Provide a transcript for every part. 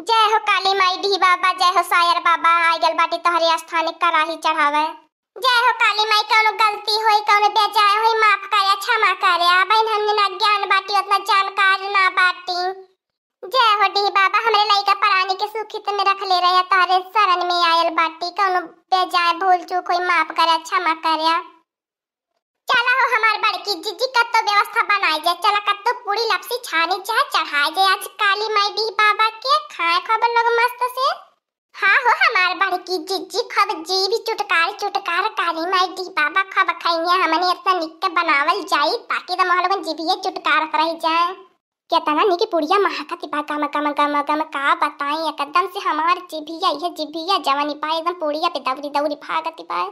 जय हो काली माई डी बाबा जय हो सायर बाबा आई गल बाटी तहरी स्थानिक कराही चढ़ावे जय हो काली माई कौनो गलती होई कौनो बेजाय होई माफ करे क्षमा करे बहन हमने ना ज्ञान बाटी उतना जानकारी ना बाटी जय हो डी बाबा हमरे लइका परानी के सुखित में रख ले रहे तहरे शरण में आयल बाटी कौनो बेजाय भूल चूक होई माफ करे क्षमा करे चला हो हमार बड़की जीजी का तो व्यवस्था बनाई जाए चला का तो पूरी लपसी छानी चाहे चढ़ाई जाए आज काली माई भी बाबा के खाए खब लोग मस्त से हाँ हो हमार बड़की जीजी खब जी भी चुटकार चुटकार काली माई दी बाबा खब खाइया हमने इतना निक के बनावल जाई ताकि तो मोहल में जीविए चुटकार रह जाए क्या तना नी की पुड़िया महाका तिपा कम कम कम कम का बताएं एकदम से हमार जिभिया यह जिभिया जवानी पाए एकदम पुड़िया पे दौड़ी दौड़ी भागती पाए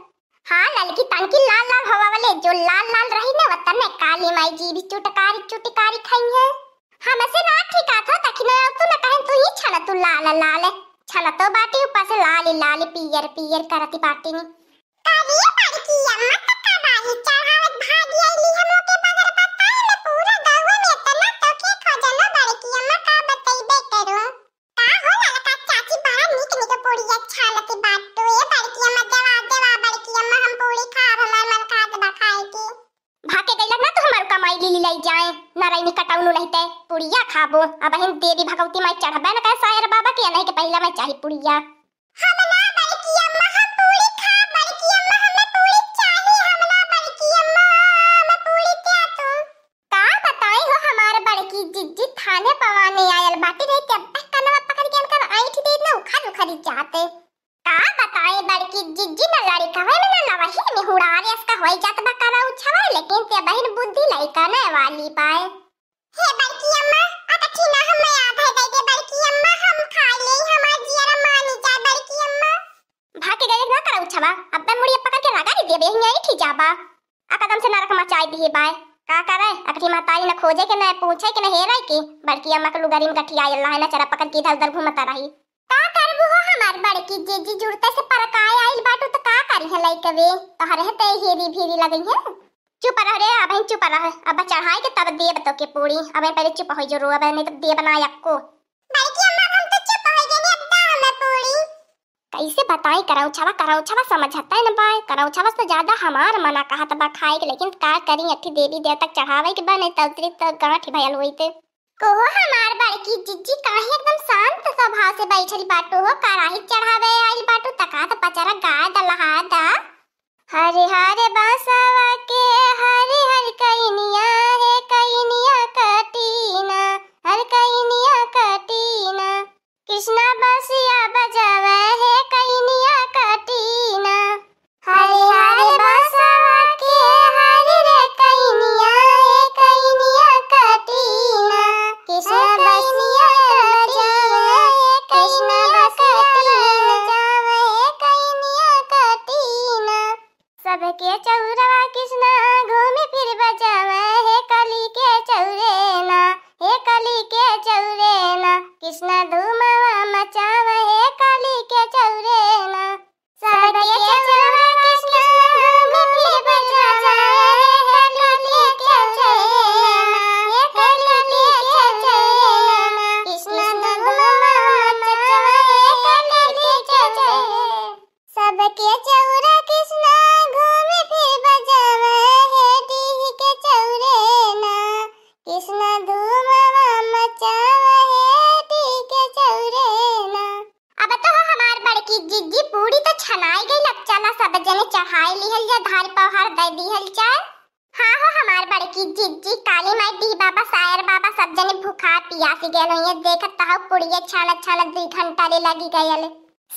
हाँ ललकी तनकी लाल लाल हवा वाले जो लाल लाल रही ना वतन में काली माई जी भी चुटकारी चुटकारी खाई है हम ऐसे ना ठीक आ था तकिन ना तू ना कहें तू ही छला तू लाल लाल है छला तो बाटी ऊपर से लाल लाल पियर पियर करती बाटी ने काली पारी की अम्मा तक तो बाई चढ़ावत भागी ली हम ओके बगर पता है मैं पूरा गांव में इतना तो के खोजलो बड़ी की अम्मा का बताई बे करो का हो ललका चाची बाहर नीक के पोड़ी छला की बात नहीं जाए नारायणी कटाउनु नहीं ते पुड़िया खाबो अब हम देवी भगवती माई चढ़बे न कहे सायर बाबा के नहीं के पहला मैं चाही पुड़िया हम ना बल्कि अम्मा हम पूरी खा बल्कि अम्मा हमें पूरी चाहिए हम ना बल्कि अम्मा हमें पूरी क्या तो का बताई हो हमारे बड़की जिज्जी थाने पवाने आयल बाटे रे तब तक पकड़ के हम आई थी दे ना उखाड़ उखाड़ जाते का बताए बड़की जिज्जी ना लड़ी में हुड़ारे इसका होई जात बा करा उछवा लेकिन ते बहन बुद्धि लइका ने वाली पाए हे बड़की अम्मा आ त ठीना हम याद है गई के बड़की अम्मा हम खा ले हमार जियर मानी जा बड़की अम्मा भाग के गए ना करा उछवा अब मैं मुड़ी पकड़ के लगा दे बहन यही खी जाबा आ कदम से नरक मचाई दिए बाय का करे अकठी माताई न खोजे के न पूछे के न हेराई की बड़की अम्मा के लुगारी में गठिया अल्लाह ने चरा पकड़ के इधर उधर घूमता रही का करबू हो हमार बड़की जीजी जुड़ते से परकाए आइल बाटू त मारी है लाइक लई तो हर है ते भी भीरी लगी है चुप रह रे अब चुप रह अब चढ़ाई के तब दिए बतो के पूरी अब पहले चुप हो जो अब नहीं तो दिए बना आपको भाई की अम्मा हम तो चुप हो गए अब दा हमें पूरी कैसे बताए कराऊ छवा कराऊ छवा समझ आता है ना भाई कराऊ छवा से तो ज्यादा हमार मना कहा तब खाए के लेकिन का करी अति देवी देव तक चढ़ावे के बने तब तक गांठ भयल हुई थे कोहो हमार की जिज्जी काहे एकदम शांत स्वभाव से बैठली बाटू हो कराही चढ़ावे आई बाटू तका त पचारा गाय हरे हरे बांस सबके चौरवा कृष्णा घूमे दिहल या धार पवार दे दिहल चाय हाँ हो हमार बड़की जिग जी काली माई दी बाबा सायर बाबा सब जने भूखा पिया सी गेल होइए देखत तह कुड़िया छानत छानत दुई घंटा ले लगी गयल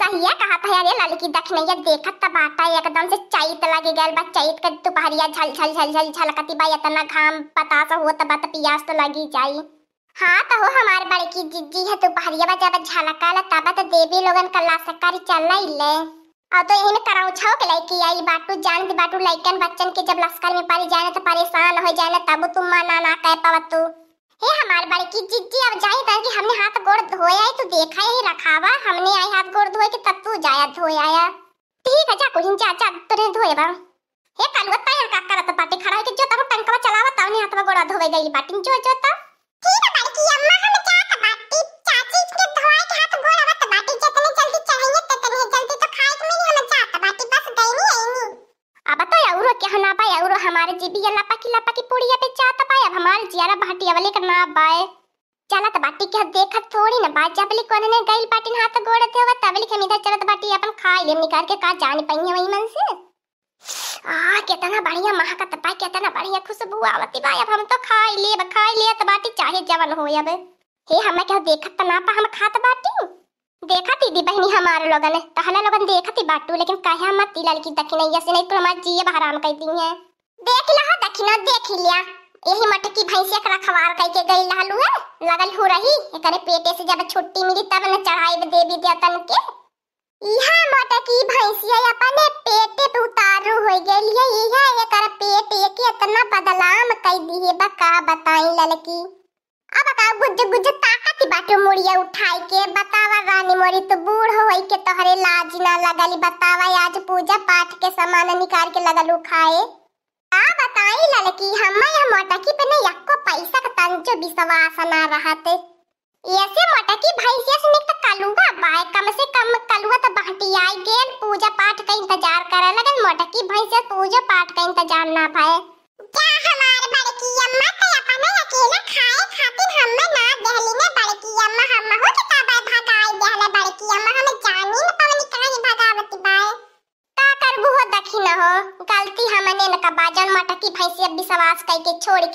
सहिया कहा था यार लड़की दखने ये देखत त बाटा एकदम से चाइत लगे गेल बा चाइत के दुपहरिया झल झल झल झल झलकती बा इतना घाम बतास होत बा त पियास तो लगी जाई हाँ तो हो हमार की जिज्जी है तू पहरिया बजा बजा झलका लता बत देवी लोगन कला सक्कर चलना ले आ तो यही में कराउछाओ के लाइक आई बाटू जान दे बाटू लाइकन बच्चन के जब लश्कर में पारी जाने तो परेशान हो जाने तब तुम माना ना कह पावत तू हे हमार बड़े की जिज्जी अब जाई ता कि हमने हाथ गोड़ धोए आई तू देखा ही रखावा हमने आई हाथ गोड़ धोए के तब तू जाया धोए आया ठीक है जा कुछ चाचा तोरे धोए बा हे कालुआ तायर का करत पाटी खड़ा है के जो तब टंकवा चलावा तब ने हाथवा गोड़ा धोवे गई बाटिन जो जो ता और हमारे जी भी लपा की लापा की पूड़िया पे चा पाए अब हमारे जियारा भाटिया वाले का ना चला तो बाटी के देखा थोड़ी ना बाजा बली कोने ने गइल बाटी हाथ तो गोड़त होवे तब लिखे चला तो बाटी अपन खाई लेम निकाल के का जान पई वही मन से आ ना बढ़िया महकत पा ना बढ़िया खुशबू आवती भाई अब हम तो खा ले लेब खा ले तो बाटी चाहे जवन हो अब हे हमें क्या देखा देखत तो ना पा हम खात बाटी देखा दीदी बहनी हमारे लोगन तहला लोगन थी बाटू लेकिन कहे मत लड़की दखिनैया से नहीं तो हमारे जिये हराम कह दी है देख लहा दखिना देख लिया यही मटकी भैंसिया करा खवार कई के गई लहा है लगल हो रही एकरे पेटे से जब छुट्टी मिली तब न चढ़ाई दे भी दिया तन के यहाँ मटकी भैंसिया अपने पेटे पे उतारू हो गई ये है एकर पेट के इतना बदलाम कई दी है बका बताई ललकी अब का गुज गुज ताकत बाटो मुड़िया उठाई के बतावा रानी मोरी तो बूढ़ होई के तोहरे लाज ना लगली बतावा आज पूजा पाठ के सामान निकाल के लगलू खाए आ बताई लड़की हम्मा यह मोटकी पे यक्को पैसा का तंजो विश्वास ना रहत ऐसे मोटकी भैंसिया से निकट कलुआ बाय कम से कम कलुआ तो बाटियाई गेल पूजा पाठ का इंतजार करे लगन मोटकी भैंसिया पूजा पाठ का इंतजार ना भाई क्या हमारे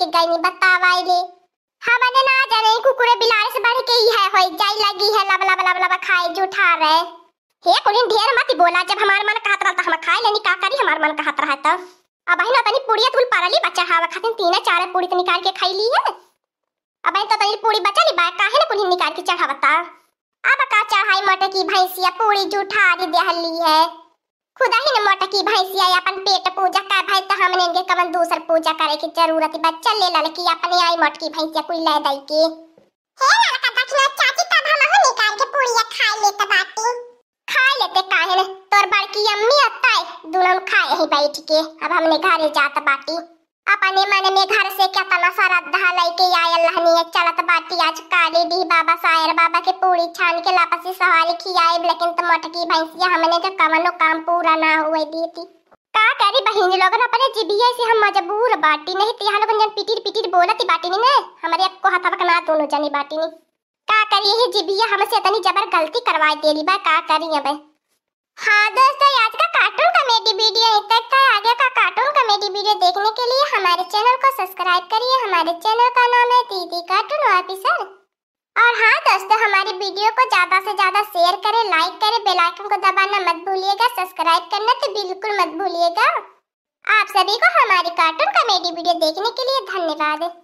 के गईनी बतावाई ले हमने ना जाने कुकुरे बिलारे से बढ़ के ही है होई जाई लगी है लब लब लब लब खाए जूठा रहे हे कुनी ढेर मत बोला जब हमार मन कहत रहता हम खाए लेनी का करी हमार मन कहत रहा तो अब आई ना तनी पूड़िया तुल पारली बच्चा हावा खातिन तीन चार पूड़ी तो निकाल के खाई ली है अब आई तो तनी पूड़ी बचा ली बा काहे ना कुनी निकाल के चढ़ावता अब का चढ़ाई मटकी भैंसिया पूड़ी जूठा दे हल्ली है खुदा ही ने मोटा की मोटकी भैंसिया अपन पेट पूजा कर भाई तो हमने के कवन दूसर पूजा करे की जरूरत चल ले लड़की अपन आई मोटकी भैंसिया कोई ले दई के हे लड़का दक्षिणा चाची तब हम हो निकाल के पूड़िया खा लेते तो बाटी खा लेते काहे ने तोर बड़की अम्मी अत्ता है दुलन खाए ही बैठ के अब हमने घर जात बाटी अपने मन में घर से केतना श्रद्धा लैके आयल रहनी चलत बाटी आज काली दी बाबा सायर बाबा के पूरी छान के लापसी सवाल खियाए लेकिन तो मटकी भैंसिया हमने जो कवनो काम पूरा ना हुए दी दीती का करी बहन लोगन अपने जिबिया से हम मजबूर बाटी नहीं तो यहाँ लोगन जन पिटिर पिटिर बोलती बाटी नहीं ने हमारे एक को हथवक ना दोनों जनी बाटी नहीं का करी यही जिबिया हमसे इतनी जबर गलती करवाई देली बा का करी अब हाँ दोस्तों तो आज का कार्टून कॉमेडी वीडियो इतना था आगे का कार्टून कॉमेडी वीडियो देखने के लिए हमारे चैनल को सब्सक्राइब करिए हमारे चैनल का नाम है दीदी कार्टून ऑफिसर और हाँ दोस्तों तो हमारी वीडियो को ज्यादा से ज्यादा शेयर करें लाइक करें बेल आइकन को दबाना मत भूलिएगा सब्सक्राइब करना तो बिल्कुल मत भूलिएगा आप सभी को हमारी कार्टून कॉमेडी वीडियो देखने के लिए धन्यवाद